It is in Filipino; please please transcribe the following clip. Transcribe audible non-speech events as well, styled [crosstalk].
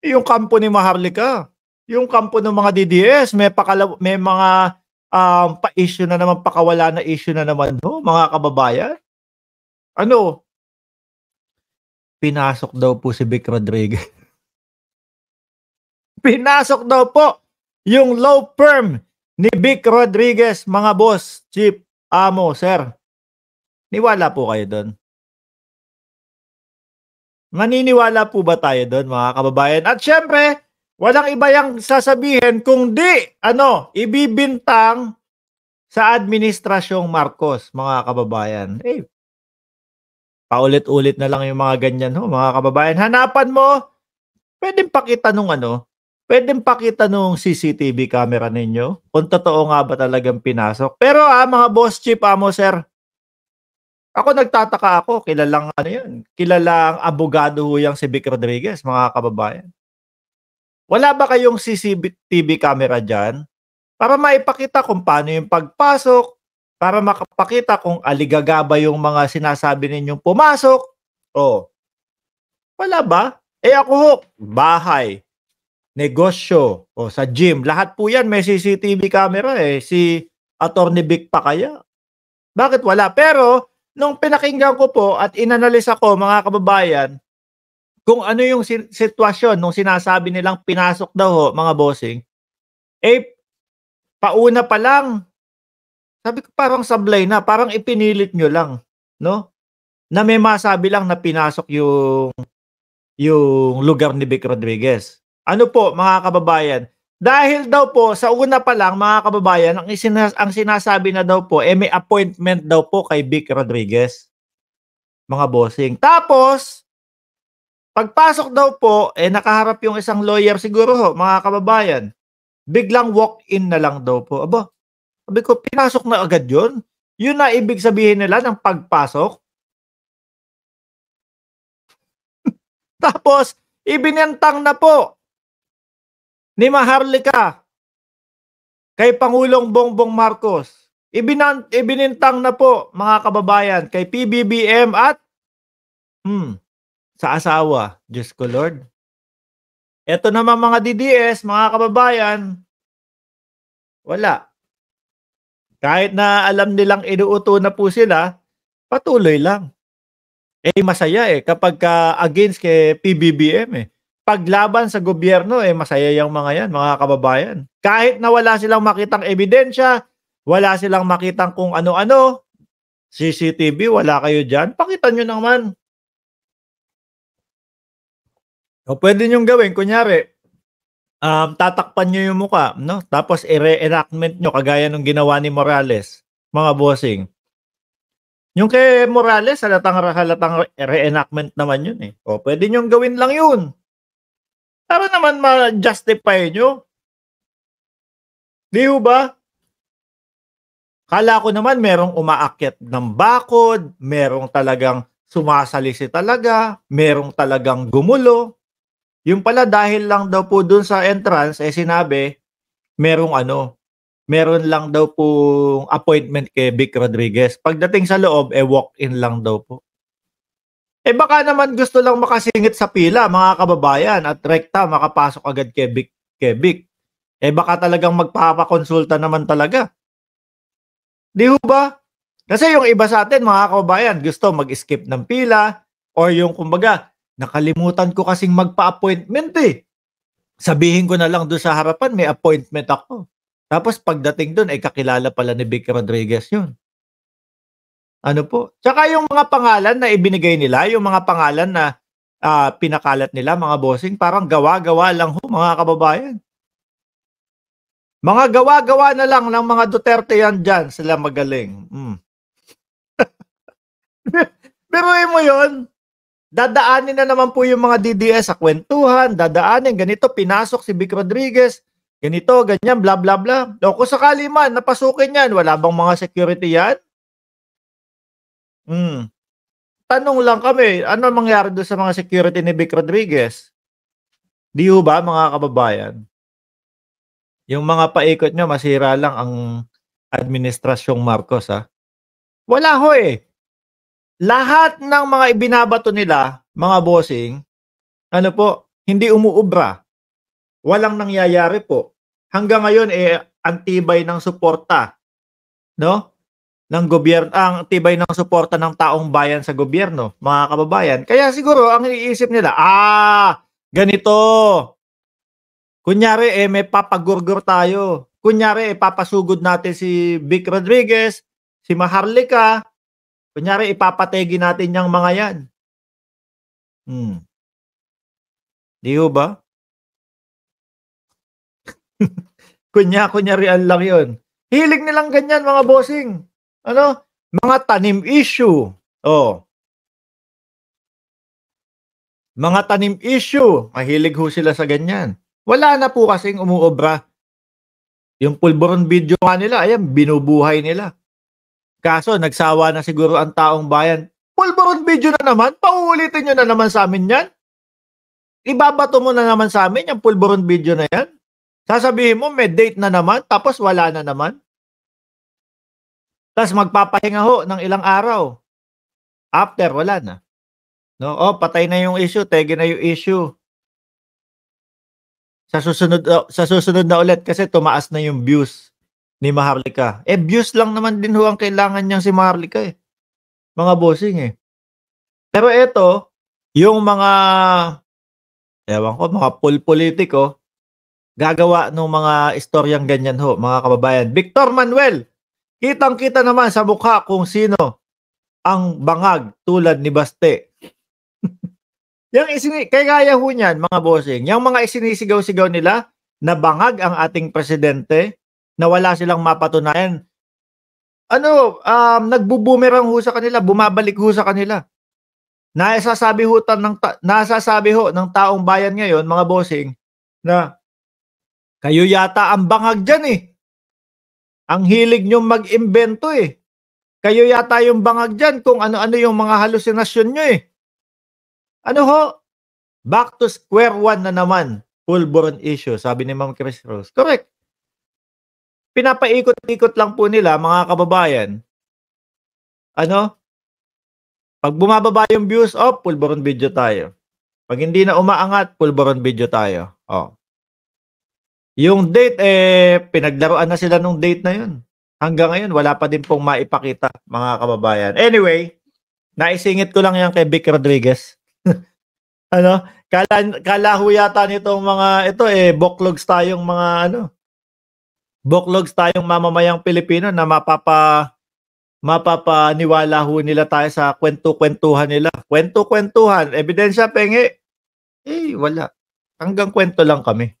Yung kampo ni Maharlika, yung kampo ng mga DDS, may pakala, may mga um, pa-issue na naman, pakawala na issue na naman ho, mga kababayan. Ano? Pinasok daw po si Vic Rodriguez. [laughs] Pinasok daw po yung low firm ni Vic Rodriguez, mga boss, chief, amo, sir. Niwala po kayo doon. Maniniwala po ba tayo doon mga kababayan? At syempre, walang iba yung sasabihin kung di, ano, ibibintang sa administrasyong Marcos, mga kababayan. Eh, paulit-ulit na lang yung mga ganyan, ho, mga kababayan. Hanapan mo, pwedeng pakita nung ano, pwedeng pakita nung CCTV camera ninyo kung totoo nga ba talagang pinasok. Pero ah, mga boss chief, amo ah, sir, ako nagtataka ako, kilalang ano yun, kilalang abogado ho yung si Vic Rodriguez, mga kababayan. Wala ba kayong CCTV camera dyan para maipakita kung paano yung pagpasok, para makapakita kung aligaga ba yung mga sinasabi ninyong pumasok? Oh. Wala ba? Eh ako ho, bahay, negosyo, o oh, sa gym, lahat po yan may CCTV camera eh. Si Attorney Vic pa kaya? Bakit wala? Pero nung pinakinggan ko po at inanalisa ko mga kababayan, kung ano yung sitwasyon nung sinasabi nilang pinasok daw ho, mga bossing, eh, pauna pa lang, sabi ko parang sablay na, parang ipinilit nyo lang, no? Na may masabi lang na pinasok yung yung lugar ni Vic Rodriguez. Ano po mga kababayan, dahil daw po, sa una pa lang, mga kababayan, ang, isinas- ang sinasabi na daw po, eh, may appointment daw po kay Vic Rodriguez. Mga bossing. Tapos, pagpasok daw po, eh, nakaharap yung isang lawyer siguro, ho, mga kababayan. Biglang walk-in na lang daw po. Aba, sabi ko, pinasok na agad yon. Yun na ibig sabihin nila ng pagpasok? [laughs] Tapos, ibinentang na po ni Maharlika kay Pangulong Bongbong Marcos. Ibinan, ibinintang na po mga kababayan kay PBBM at hmm, sa asawa. Diyos ko Lord. Ito naman mga DDS, mga kababayan, wala. Kahit na alam nilang inuuto na po sila, patuloy lang. Eh masaya eh kapag ka against kay PBBM eh paglaban sa gobyerno, eh masaya yung mga yan, mga kababayan. Kahit na wala silang makitang ebidensya, wala silang makitang kung ano-ano, CCTV, wala kayo dyan, pakita nyo naman. O pwede nyong gawin, kunyari, um, tatakpan nyo yung muka, no? Tapos i-reenactment nyo kagaya nung ginawa ni Morales, mga bossing. Yung kay Morales, halatang halatang reenactment naman yun eh. O pwede nyong gawin lang yun. Para naman ma-justify nyo. Di ba? Kala ko naman merong umaakyat ng bakod, merong talagang sumasalisi talaga, merong talagang gumulo. Yung pala dahil lang daw po dun sa entrance, eh sinabi, merong ano, meron lang daw po appointment kay Vic Rodriguez. Pagdating sa loob, eh walk-in lang daw po. Eh baka naman gusto lang makasingit sa pila mga kababayan at rekta makapasok agad kay Vic, Eh baka talagang magpapakonsulta naman talaga. Di ho ba? Kasi yung iba sa atin mga kababayan gusto mag-skip ng pila or yung kumbaga nakalimutan ko kasing magpa-appointment eh. Sabihin ko na lang doon sa harapan may appointment ako. Tapos pagdating doon ay eh, kakilala pala ni Vic Rodriguez yun. Ano po? Tsaka yung mga pangalan na ibinigay nila, yung mga pangalan na uh, pinakalat nila, mga bossing, parang gawa-gawa lang ho, mga kababayan. Mga gawa-gawa na lang ng mga Duterte yan dyan, sila magaling. Mm. Pero eh mo yon dadaanin na naman po yung mga DDS sa kwentuhan, dadaanin, ganito, pinasok si Vic Rodriguez, ganito, ganyan, bla bla bla. O kung sakali man, napasukin yan, wala bang mga security yan? Mm. Tanong lang kami, ano mangyari doon sa mga security ni Vic Rodriguez? Di ho ba mga kababayan? Yung mga paikot nyo, masira lang ang administrasyong Marcos ha. Wala ho eh. Lahat ng mga ibinabato nila, mga bossing, ano po, hindi umuubra. Walang nangyayari po. Hanggang ngayon eh antibay ng suporta. No? ng gobyerno, ang tibay ng suporta ng taong bayan sa gobyerno, mga kababayan. Kaya siguro ang iisip nila, ah, ganito. Kunyari, eh, may papagurgur tayo. Kunyari, eh, papasugod natin si Vic Rodriguez, si Maharlika. Kunyari, ipapategi natin yung mga yan. Hmm. Di ba? [laughs] Kunya, kunyari, lang 'yon. Hilig nilang ganyan, mga bossing. Ano? Mga tanim issue. Oh. Mga tanim issue. Mahilig ho sila sa ganyan. Wala na po kasing umuobra. Yung pulboron video nga nila, ayan, binubuhay nila. Kaso, nagsawa na siguro ang taong bayan. pulboron video na naman, pauulitin nyo na naman sa amin yan. Ibabato mo na naman sa amin yung pulboron video na yan. Sasabihin mo, may date na naman, tapos wala na naman. Tapos magpapahinga ho ng ilang araw. After, wala na. No? Oh, patay na yung issue, tege na yung issue. Sa susunod, oh, sa susunod na ulit kasi tumaas na yung views ni Maharlika. Eh, views lang naman din ho ang kailangan niyang si Maharlika eh. Mga bossing eh. Pero ito, yung mga, ewan ko, mga pulpolitiko, gagawa ng mga istoryang ganyan ho, mga kababayan. Victor Manuel, Kitang-kita naman sa mukha kung sino ang bangag tulad ni Baste. [laughs] yung isini kay gaya ho niyan, mga bossing, yung mga isinisigaw-sigaw nila na bangag ang ating presidente na wala silang mapatunayan. Ano, um, nagbubumerang ho sa kanila, bumabalik ho sa kanila. Naisasabi ho, tan ng ta- nasasabi ho ng taong bayan ngayon, mga bossing, na kayo yata ang bangag dyan eh. Ang hilig nyo mag-imbento eh. Kayo yata yung bangag dyan kung ano-ano yung mga halusinasyon nyo eh. Ano ho? Back to square one na naman. Full-born issue, sabi ni Ma'am Chris Rose. Correct. Pinapaikot-ikot lang po nila, mga kababayan. Ano? Pag bumababa yung views, oh, full-born video tayo. Pag hindi na umaangat, full-born video tayo. Oh. Yung date, eh, pinaglaruan na sila nung date na yun. Hanggang ngayon, wala pa din pong maipakita, mga kababayan. Anyway, naisingit ko lang yan kay Vic Rodriguez. [laughs] ano? Kala, kala ho yata nitong mga, ito eh, booklogs tayong mga, ano, booklogs tayong mamamayang Pilipino na mapapa, mapapaniwala ho nila tayo sa kwento-kwentuhan nila. Kwento-kwentuhan, ebidensya, pengi. Eh, wala. Hanggang kwento lang kami.